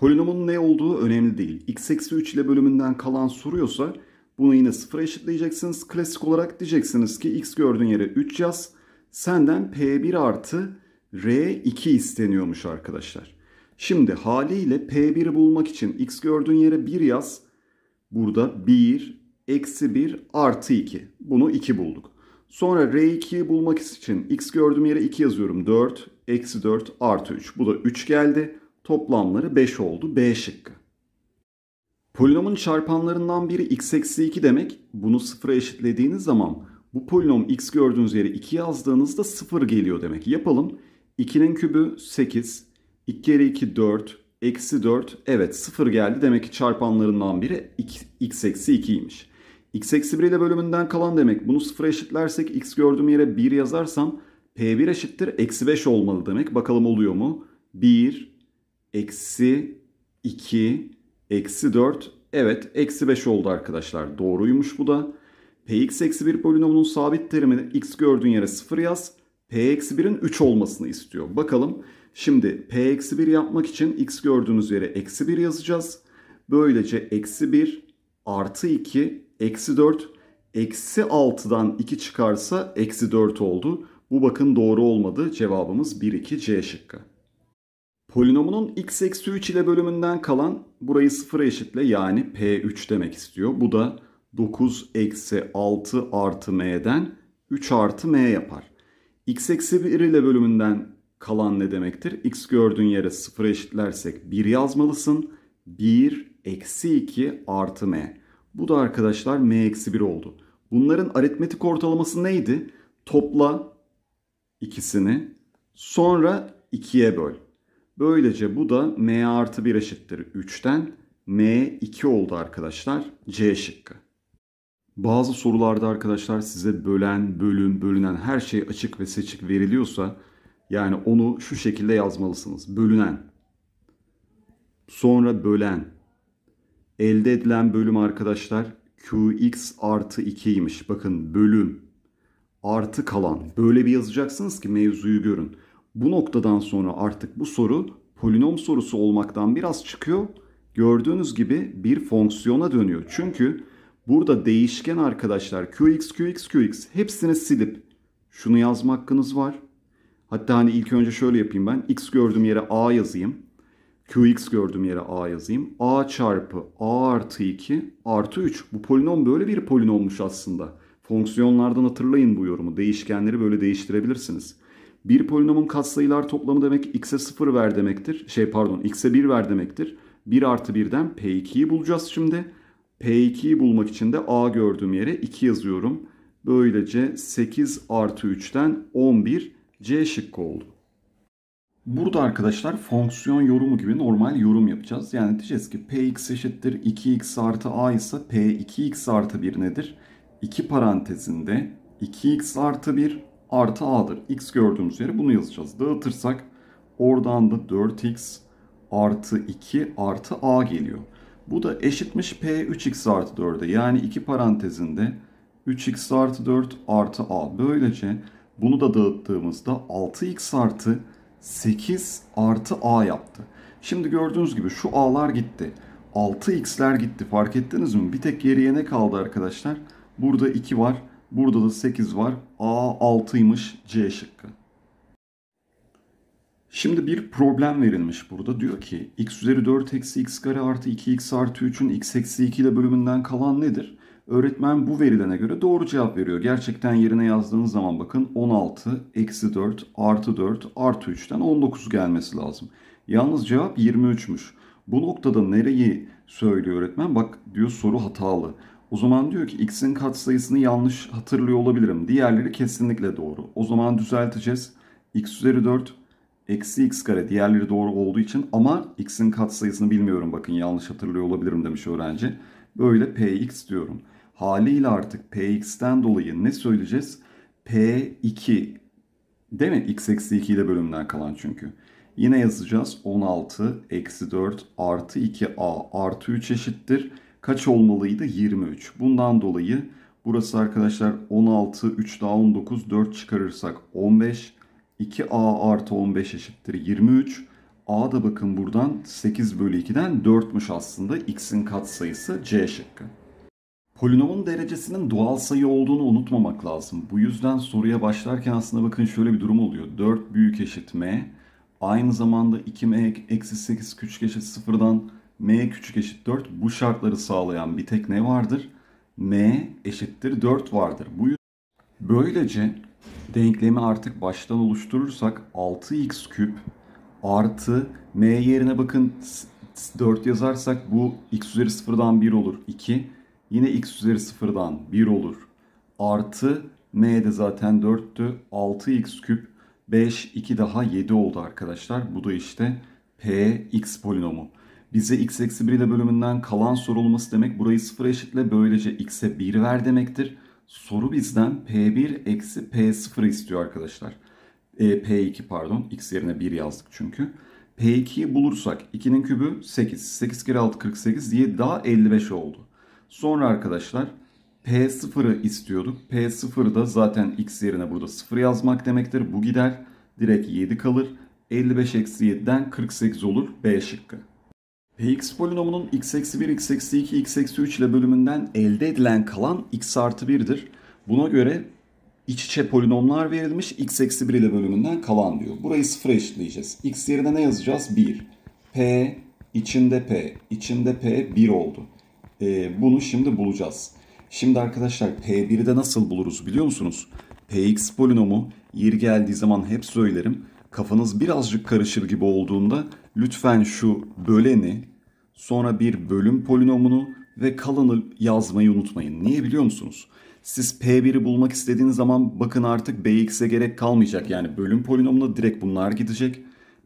Polinomun ne olduğu önemli değil. x eksi 3 ile bölümünden kalan soruyorsa bunu yine sıfıra eşitleyeceksiniz. Klasik olarak diyeceksiniz ki x gördüğün yere 3 yaz. Senden p1 artı r2 isteniyormuş arkadaşlar. Şimdi haliyle p 1 bulmak için x gördüğün yere 1 yaz. Burada 1, eksi 1, artı 2. Bunu 2 bulduk. Sonra r2'yi bulmak için x gördüğüm yere 2 yazıyorum. 4, eksi 4, artı 3. Bu da 3 geldi. Toplamları 5 oldu. B şıkkı. Polinomun çarpanlarından biri x eksi 2 demek. Bunu sıfıra eşitlediğiniz zaman bu polinom x gördüğünüz yere 2 yazdığınızda 0 geliyor demek. Yapalım. 2'nin kübü 8. 2 kere 2 4. Eksi 4. Evet 0 geldi. Demek ki çarpanlarından biri x eksi 2'ymiş. x eksi 1 ile bölümünden kalan demek. Bunu sıfıra eşitlersek x gördüğüm yere 1 yazarsam p1 eşittir. Eksi 5 olmalı demek. Bakalım oluyor mu? 1, eksi 2, eksi 4. Evet eksi 5 oldu arkadaşlar. Doğruymuş bu da. Px eksi 1 polinomunun sabit terimini x gördüğün yere 0 yaz. P eksi 1'in 3 olmasını istiyor. Bakalım şimdi P eksi 1 yapmak için x gördüğünüz yere eksi 1 yazacağız. Böylece eksi 1 artı 2 eksi 4 eksi 6'dan 2 çıkarsa eksi 4 oldu. Bu bakın doğru olmadı. Cevabımız 1 2 C şıkkı. Polinomunun x eksi 3 ile bölümünden kalan burayı sıfıra eşitle yani p3 demek istiyor. Bu da 9 eksi 6 artı m'den 3 artı m yapar. x eksi 1 ile bölümünden kalan ne demektir? x gördüğün yere sıfıra eşitlersek 1 yazmalısın. 1 eksi 2 artı m. Bu da arkadaşlar m eksi 1 oldu. Bunların aritmetik ortalaması neydi? Topla ikisini sonra 2'ye böl. Böylece bu da m artı 1 eşittir 3'ten m 2 oldu arkadaşlar. C şıkkı. Bazı sorularda arkadaşlar size bölen, bölüm, bölünen her şey açık ve seçik veriliyorsa yani onu şu şekilde yazmalısınız. Bölünen, sonra bölen, elde edilen bölüm arkadaşlar qx artı 2'ymiş. Bakın bölüm, artı kalan böyle bir yazacaksınız ki mevzuyu görün. Bu noktadan sonra artık bu soru polinom sorusu olmaktan biraz çıkıyor. Gördüğünüz gibi bir fonksiyona dönüyor. Çünkü burada değişken arkadaşlar qx, qx, qx hepsini silip şunu yazma hakkınız var. Hatta hani ilk önce şöyle yapayım ben. x gördüğüm yere a yazayım. qx gördüğüm yere a yazayım. a çarpı a artı 2 artı 3. Bu polinom böyle bir polinommuş aslında. Fonksiyonlardan hatırlayın bu yorumu. Değişkenleri böyle değiştirebilirsiniz. Bir polinomun katsayılar toplamı demek x'e 0 ver demektir. Şey pardon x'e 1 ver demektir. 1 artı 1'den p2'yi bulacağız şimdi. p2'yi bulmak için de a gördüğüm yere 2 yazıyorum. Böylece 8 artı 3'ten 11 c şıkkı oldu. Burada arkadaşlar fonksiyon yorumu gibi normal yorum yapacağız. Yani diyeceğiz ki px eşittir 2x artı a ise p2x artı 1 nedir? 2 parantezinde 2x artı 1 artı a'dır. x gördüğümüz yere bunu yazacağız. Dağıtırsak oradan da 4x artı 2 artı a geliyor. Bu da eşitmiş p 3x artı 4'e yani iki parantezinde 3x artı 4 artı a. Böylece bunu da dağıttığımızda 6x artı 8 artı a yaptı. Şimdi gördüğünüz gibi şu a'lar gitti. 6x'ler gitti fark ettiniz mi? Bir tek geriye ne kaldı arkadaşlar? Burada 2 var. Burada da 8 var. A 6'ymış C şıkkı. Şimdi bir problem verilmiş burada. Diyor ki x üzeri 4 eksi x kare artı 2x artı 3'ün x eksi 2 ile bölümünden kalan nedir? Öğretmen bu verilene göre doğru cevap veriyor. Gerçekten yerine yazdığınız zaman bakın 16 eksi 4 artı 4 artı 3'ten 19 gelmesi lazım. Yalnız cevap 23'müş. Bu noktada nereyi söylüyor öğretmen? Bak diyor soru hatalı. O zaman diyor ki x'in katsayısını yanlış hatırlıyor olabilirim. Diğerleri kesinlikle doğru. O zaman düzelteceğiz. x üzeri 4 eksi x kare diğerleri doğru olduğu için ama x'in katsayısını bilmiyorum bakın yanlış hatırlıyor olabilirim demiş öğrenci. Böyle px diyorum. Haliyle artık px'ten dolayı ne söyleyeceğiz? p2 değil mi? x eksi 2 ile bölümden kalan çünkü. Yine yazacağız 16 eksi 4 artı 2a artı 3 eşittir kaç olmalıydı? 23. Bundan dolayı burası arkadaşlar 16, 3 daha 19, 4 çıkarırsak 15. 2a artı 15 eşittir 23. a da bakın buradan 8 bölü 2'den 4'müş aslında. x'in katsayısı c şıkkı. Polinomun derecesinin doğal sayı olduğunu unutmamak lazım. Bu yüzden soruya başlarken aslında bakın şöyle bir durum oluyor. 4 büyük eşit m. Aynı zamanda 2m eksi 8 küçük eşit 0'dan m küçük eşit 4 bu şartları sağlayan bir tek ne vardır? m eşittir 4 vardır. Bu Böylece denklemi artık baştan oluşturursak 6x küp artı m yerine bakın 4 yazarsak bu x üzeri 0'dan 1 olur 2. Yine x üzeri 0'dan 1 olur. Artı m de zaten 4'tü. 6x küp 5 2 daha 7 oldu arkadaşlar. Bu da işte px polinomu bize x eksi 1 ile bölümünden kalan sorulması demek. Burayı 0 eşitle böylece x'e 1 ver demektir. Soru bizden p1 eksi p0 istiyor arkadaşlar. E, p2 pardon x yerine 1 yazdık çünkü. P2'yi bulursak 2'nin kübü 8. 8 kere 6 48 diye daha 55 oldu. Sonra arkadaşlar P0'ı istiyorduk. P0 da zaten x yerine burada 0 yazmak demektir. Bu gider. Direkt 7 kalır. 55 eksi 7'den 48 olur. B şıkkı. Higgs polinomunun x eksi 1, x eksi 2, x eksi 3 ile bölümünden elde edilen kalan x artı 1'dir. Buna göre iç içe polinomlar verilmiş x eksi 1 ile bölümünden kalan diyor. Burayı sıfır eşitleyeceğiz. x yerine ne yazacağız? 1. p içinde p, içinde p 1 oldu. Ee, bunu şimdi bulacağız. Şimdi arkadaşlar p1'i de nasıl buluruz biliyor musunuz? px polinomu yeri geldiği zaman hep söylerim kafanız birazcık karışır gibi olduğunda lütfen şu böleni, sonra bir bölüm polinomunu ve kalanı yazmayı unutmayın. Niye biliyor musunuz? Siz P1'i bulmak istediğiniz zaman bakın artık BX'e gerek kalmayacak. Yani bölüm polinomuna direkt bunlar gidecek.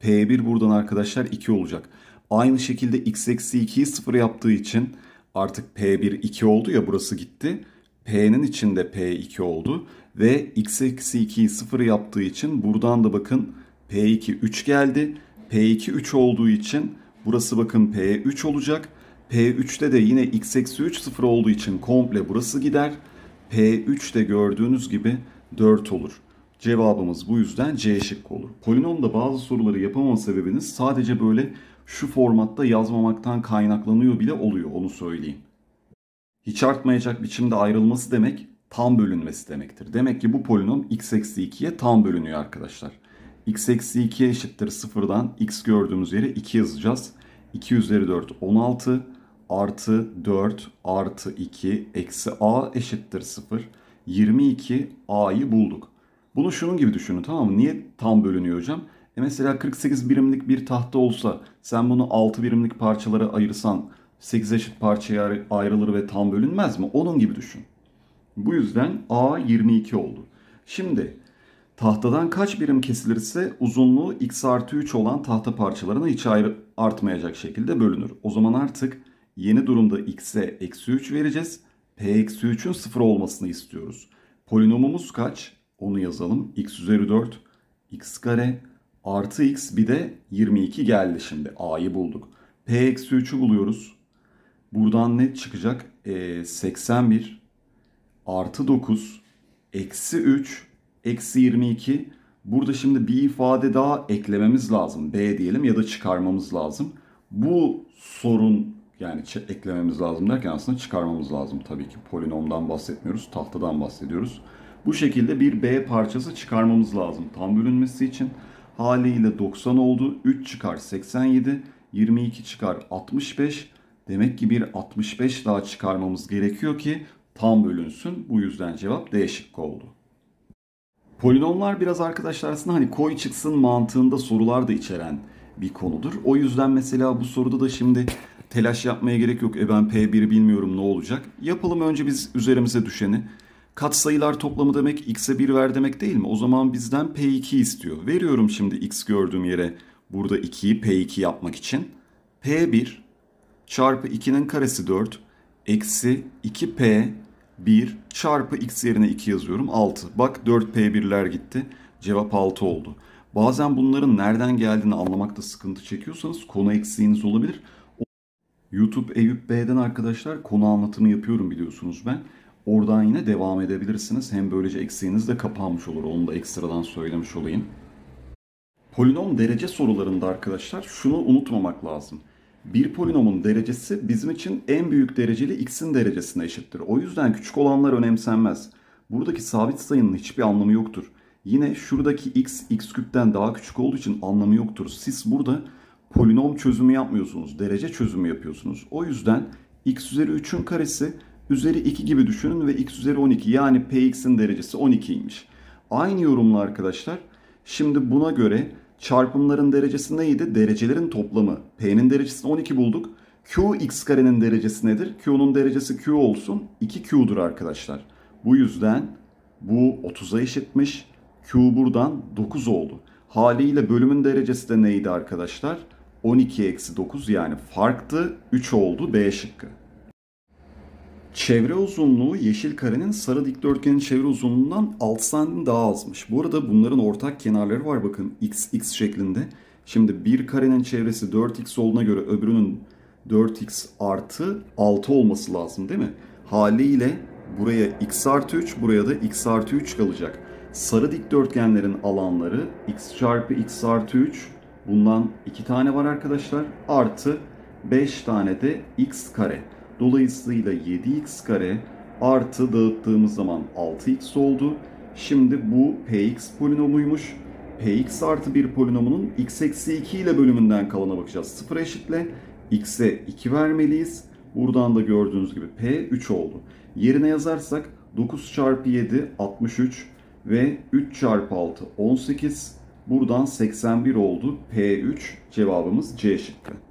P1 buradan arkadaşlar 2 olacak. Aynı şekilde x eksi 2'yi 0 yaptığı için artık P1 2 oldu ya burası gitti. P'nin içinde P2 oldu. Ve x eksi 2'yi 0 yaptığı için buradan da bakın P2 3 geldi. P2 3 olduğu için burası bakın P3 olacak. P3'te de yine x eksi 3 0 olduğu için komple burası gider. P3 de gördüğünüz gibi 4 olur. Cevabımız bu yüzden C şıkkı olur. Polinomda bazı soruları yapamama sebebiniz sadece böyle şu formatta yazmamaktan kaynaklanıyor bile oluyor onu söyleyeyim. Hiç artmayacak biçimde ayrılması demek tam bölünmesi demektir. Demek ki bu polinom x eksi 2'ye tam bölünüyor arkadaşlar x eksi 2 eşittir 0'dan x gördüğümüz yere 2 yazacağız. 2 üzeri 4 16 artı 4 artı 2 eksi a eşittir 0. 22 a'yı bulduk. Bunu şunun gibi düşünün tamam mı? Niye tam bölünüyor hocam? E mesela 48 birimlik bir tahta olsa sen bunu 6 birimlik parçalara ayırsan 8 eşit parçaya ayrılır ve tam bölünmez mi? Onun gibi düşün. Bu yüzden A 22 oldu. Şimdi Tahtadan kaç birim kesilirse uzunluğu x artı 3 olan tahta parçalarına hiç ayrı artmayacak şekilde bölünür. O zaman artık yeni durumda x'e eksi 3 vereceğiz. p eksi 3'ün 0 olmasını istiyoruz. Polinomumuz kaç? Onu yazalım. x üzeri 4, x kare artı x bir de 22 geldi şimdi. a'yı bulduk. p eksi 3'ü buluyoruz. Buradan ne çıkacak? E, ee, 81 artı 9 eksi 3 eksi 22. Burada şimdi bir ifade daha eklememiz lazım. B diyelim ya da çıkarmamız lazım. Bu sorun yani eklememiz lazım derken aslında çıkarmamız lazım tabii ki. Polinomdan bahsetmiyoruz, tahtadan bahsediyoruz. Bu şekilde bir B parçası çıkarmamız lazım tam bölünmesi için. Haliyle 90 oldu. 3 çıkar 87, 22 çıkar 65. Demek ki bir 65 daha çıkarmamız gerekiyor ki tam bölünsün. Bu yüzden cevap D şıkkı oldu. Polinomlar biraz arkadaşlar aslında hani koy çıksın mantığında sorular da içeren bir konudur. O yüzden mesela bu soruda da şimdi telaş yapmaya gerek yok. E ben P1 bilmiyorum ne olacak. Yapalım önce biz üzerimize düşeni. Kat sayılar toplamı demek x'e 1 ver demek değil mi? O zaman bizden P2 istiyor. Veriyorum şimdi x gördüğüm yere burada 2'yi P2 yapmak için. P1 çarpı 2'nin karesi 4 eksi 2P 1 çarpı x yerine 2 yazıyorum 6. Bak 4p1'ler gitti. Cevap 6 oldu. Bazen bunların nereden geldiğini anlamakta sıkıntı çekiyorsanız konu eksiğiniz olabilir. YouTube Eyüp B'den arkadaşlar konu anlatımı yapıyorum biliyorsunuz ben. Oradan yine devam edebilirsiniz. Hem böylece eksiğiniz de kapanmış olur. Onu da ekstradan söylemiş olayım. Polinom derece sorularında arkadaşlar şunu unutmamak lazım bir polinomun derecesi bizim için en büyük dereceli x'in derecesine eşittir. O yüzden küçük olanlar önemsenmez. Buradaki sabit sayının hiçbir anlamı yoktur. Yine şuradaki x, x küpten daha küçük olduğu için anlamı yoktur. Siz burada polinom çözümü yapmıyorsunuz. Derece çözümü yapıyorsunuz. O yüzden x üzeri 3'ün karesi üzeri 2 gibi düşünün ve x üzeri 12 yani px'in derecesi 12'ymiş. Aynı yorumla arkadaşlar. Şimdi buna göre çarpımların derecesi neydi? Derecelerin toplamı. P'nin derecesini 12 bulduk. Q x karenin derecesi nedir? Q'nun derecesi Q olsun. 2Q'dur arkadaşlar. Bu yüzden bu 30'a eşitmiş. Q buradan 9 oldu. Haliyle bölümün derecesi de neydi arkadaşlar? 12 eksi 9 yani farktı 3 oldu B şıkkı. Çevre uzunluğu yeşil karenin sarı dikdörtgenin çevre uzunluğundan 6 santim daha azmış. Bu arada bunların ortak kenarları var bakın x x şeklinde. Şimdi bir karenin çevresi 4x olduğuna göre öbürünün 4x artı 6 olması lazım değil mi? Haliyle buraya x artı 3 buraya da x artı 3 kalacak. Sarı dikdörtgenlerin alanları x çarpı x artı 3 bundan 2 tane var arkadaşlar artı 5 tane de x kare. Dolayısıyla 7x kare artı dağıttığımız zaman 6x oldu. Şimdi bu px polinomuymuş. px artı 1 polinomunun x eksi 2 ile bölümünden kalana bakacağız. 0 eşitle x'e 2 vermeliyiz. Buradan da gördüğünüz gibi p 3 oldu. Yerine yazarsak 9 çarpı 7 63 ve 3 çarpı 6 18 buradan 81 oldu. P3 cevabımız C şıkkı.